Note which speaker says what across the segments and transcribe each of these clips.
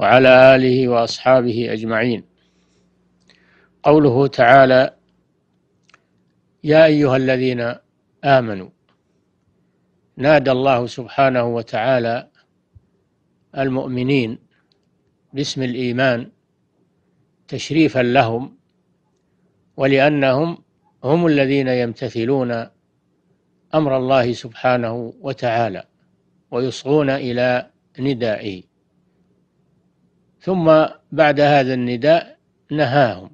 Speaker 1: وعلى آله وأصحابه أجمعين قوله تعالى يا أيها الذين آمنوا نادى الله سبحانه وتعالى المؤمنين باسم الإيمان تشريفا لهم ولأنهم هم الذين يمتثلون أمر الله سبحانه وتعالى ويصغون إلى ندائه ثم بعد هذا النداء نهاهم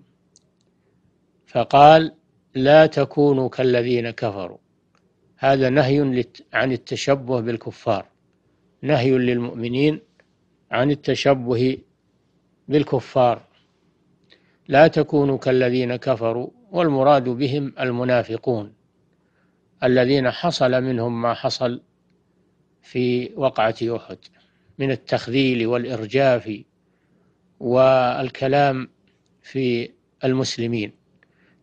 Speaker 1: فقال لا تكونوا كالذين كفروا هذا نهي عن التشبه بالكفار نهي للمؤمنين عن التشبه بالكفار لا تكونوا كالذين كفروا والمراد بهم المنافقون الذين حصل منهم ما حصل في وقعة أحد من التخذيل والإرجاف والكلام في المسلمين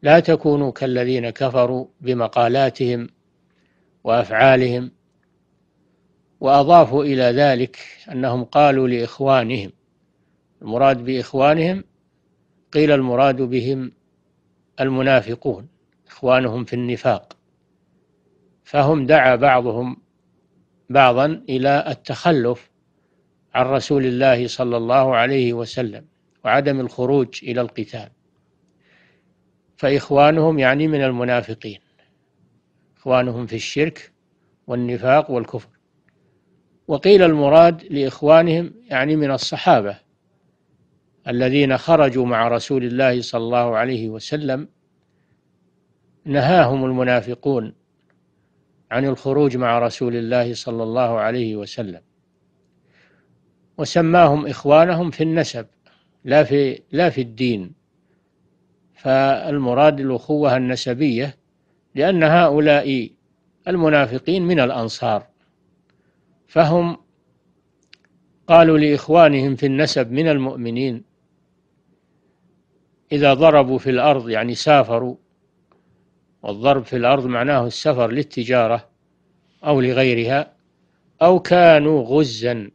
Speaker 1: لا تكونوا كالذين كفروا بمقالاتهم وافعالهم واضافوا الى ذلك انهم قالوا لاخوانهم المراد باخوانهم قيل المراد بهم المنافقون اخوانهم في النفاق فهم دعا بعضهم بعضا الى التخلف عن رسول الله صلى الله عليه وسلم وعدم الخروج إلى القتال فإخوانهم يعني من المنافقين إخوانهم في الشرك والنفاق والكفر وقيل المراد لإخوانهم يعني من الصحابة الذين خرجوا مع رسول الله صلى الله عليه وسلم نهاهم المنافقون عن الخروج مع رسول الله صلى الله عليه وسلم وسماهم إخوانهم في النسب لا في لا في الدين فالمراد الأخوة النسبية لأن هؤلاء المنافقين من الأنصار فهم قالوا لإخوانهم في النسب من المؤمنين إذا ضربوا في الأرض يعني سافروا والضرب في الأرض معناه السفر للتجارة أو لغيرها أو كانوا غزا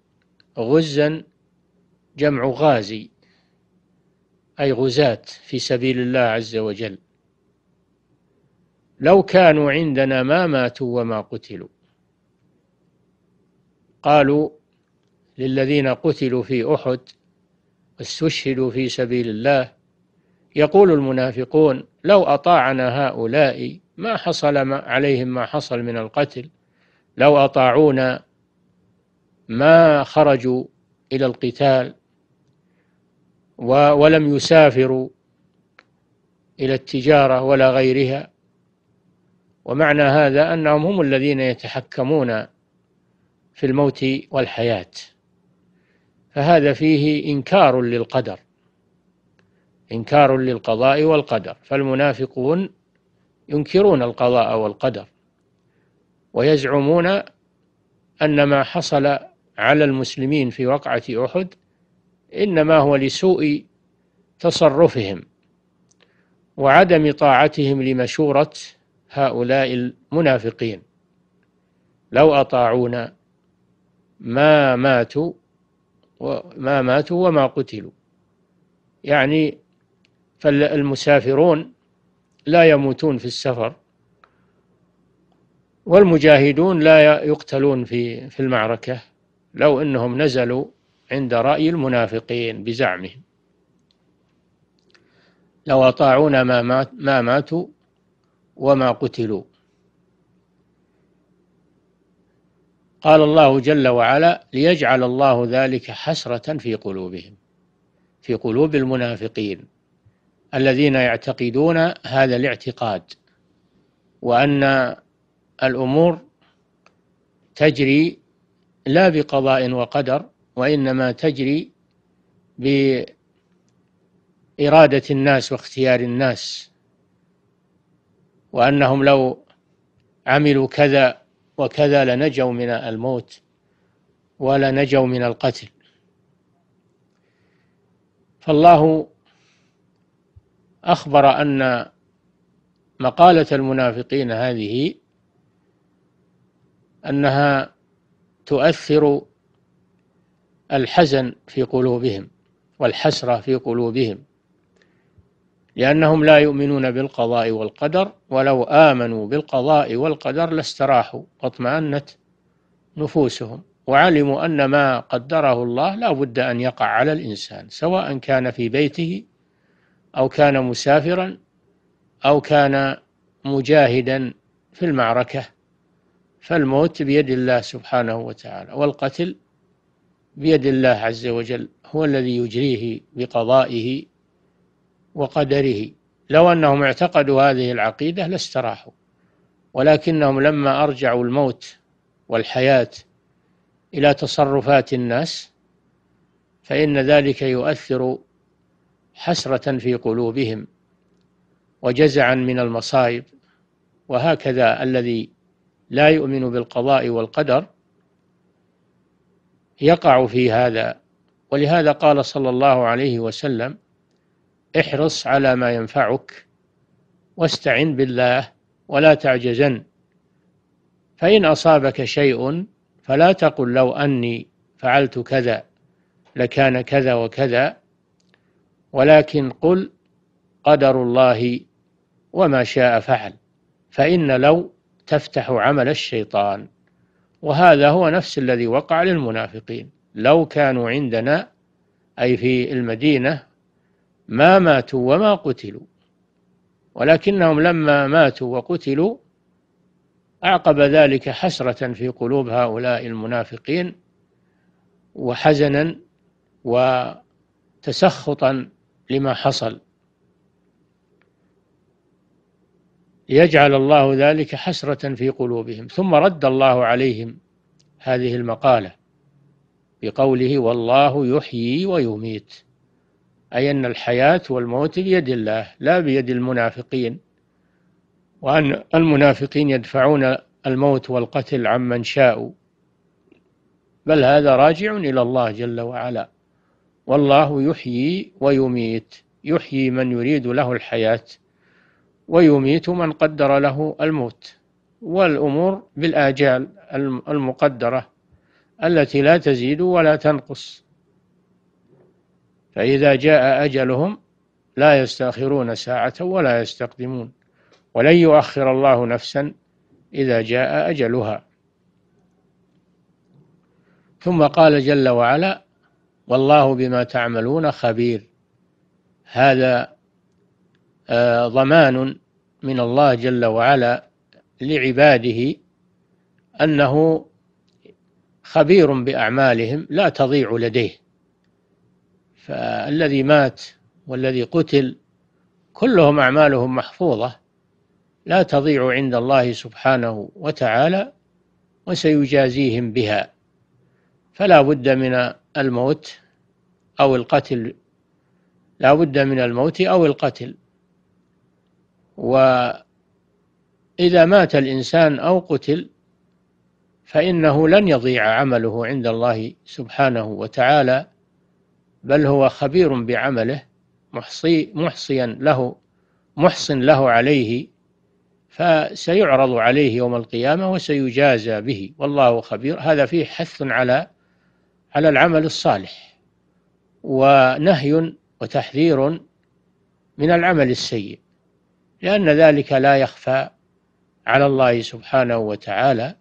Speaker 1: غزا جمع غازي أي غزاة في سبيل الله عز وجل لو كانوا عندنا ما ماتوا وما قتلوا قالوا للذين قتلوا في أحد استشهدوا في سبيل الله يقول المنافقون لو أطاعنا هؤلاء ما حصل ما عليهم ما حصل من القتل لو أطاعونا ما خرجوا إلى القتال ولم يسافروا إلى التجارة ولا غيرها ومعنى هذا أنهم هم الذين يتحكمون في الموت والحياة فهذا فيه إنكار للقدر إنكار للقضاء والقدر فالمنافقون ينكرون القضاء والقدر ويزعمون أن ما حصل على المسلمين في وقعة أحد إنما هو لسوء تصرفهم وعدم طاعتهم لمشورة هؤلاء المنافقين لو أطاعونا ما ماتوا وما ماتوا وما قتلوا يعني فالمسافرون لا يموتون في السفر والمجاهدون لا يقتلون في في المعركة لو أنهم نزلوا عند رأي المنافقين بزعمهم لو أطاعونا ما, مات ما ماتوا وما قتلوا قال الله جل وعلا ليجعل الله ذلك حسرة في قلوبهم في قلوب المنافقين الذين يعتقدون هذا الاعتقاد وأن الأمور تجري لا بقضاء وقدر وإنما تجري بإرادة الناس واختيار الناس وأنهم لو عملوا كذا وكذا لنجوا من الموت ولنجوا من القتل فالله أخبر أن مقالة المنافقين هذه أنها تؤثر الحزن في قلوبهم والحسرة في قلوبهم لأنهم لا يؤمنون بالقضاء والقدر ولو آمنوا بالقضاء والقدر لاستراحوا واطمأنت نفوسهم وعلموا أن ما قدره الله لا بد أن يقع على الإنسان سواء كان في بيته أو كان مسافرا أو كان مجاهدا في المعركة فالموت بيد الله سبحانه وتعالى والقتل بيد الله عز وجل هو الذي يجريه بقضائه وقدره لو أنهم اعتقدوا هذه العقيدة لاستراحوا ولكنهم لما أرجعوا الموت والحياة إلى تصرفات الناس فإن ذلك يؤثر حسرة في قلوبهم وجزعا من المصائب وهكذا الذي لا يؤمن بالقضاء والقدر يقع في هذا ولهذا قال صلى الله عليه وسلم احرص على ما ينفعك واستعن بالله ولا تعجزن فإن أصابك شيء فلا تقل لو أني فعلت كذا لكان كذا وكذا ولكن قل قدر الله وما شاء فعل فإن لو تفتح عمل الشيطان وهذا هو نفس الذي وقع للمنافقين لو كانوا عندنا أي في المدينة ما ماتوا وما قتلوا ولكنهم لما ماتوا وقتلوا أعقب ذلك حسرة في قلوب هؤلاء المنافقين وحزنا وتسخطا لما حصل يجعل الله ذلك حسرة في قلوبهم ثم رد الله عليهم هذه المقالة بقوله والله يحيي ويميت أي أن الحياة والموت بيد الله لا بيد المنافقين وأن المنافقين يدفعون الموت والقتل عمن شاءوا بل هذا راجع إلى الله جل وعلا والله يحيي ويميت يحيي من يريد له الحياة ويميت من قدر له الموت والأمور بالآجال المقدرة التي لا تزيد ولا تنقص فإذا جاء أجلهم لا يستأخرون ساعة ولا يستقدمون ولن يؤخر الله نفسا إذا جاء أجلها ثم قال جل وعلا والله بما تعملون خبير هذا آه، ضمان من الله جل وعلا لعباده أنه خبير بأعمالهم لا تضيع لديه فالذي مات والذي قتل كلهم أعمالهم محفوظة لا تضيع عند الله سبحانه وتعالى وسيجازيهم بها فلا بد من الموت أو القتل لا بد من الموت أو القتل وإذا مات الإنسان أو قتل فإنه لن يضيع عمله عند الله سبحانه وتعالى بل هو خبير بعمله محصي محصيا له محصن له عليه فسيعرض عليه يوم القيامة وسيجازى به والله خبير هذا فيه حث على على العمل الصالح ونهي وتحذير من العمل السيء لأن ذلك لا يخفى على الله سبحانه وتعالى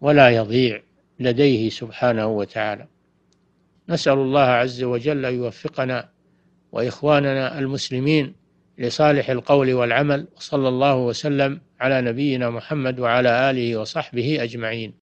Speaker 1: ولا يضيع لديه سبحانه وتعالى نسأل الله عز وجل يوفقنا وإخواننا المسلمين لصالح القول والعمل وصلى الله وسلم على نبينا محمد وعلى آله وصحبه أجمعين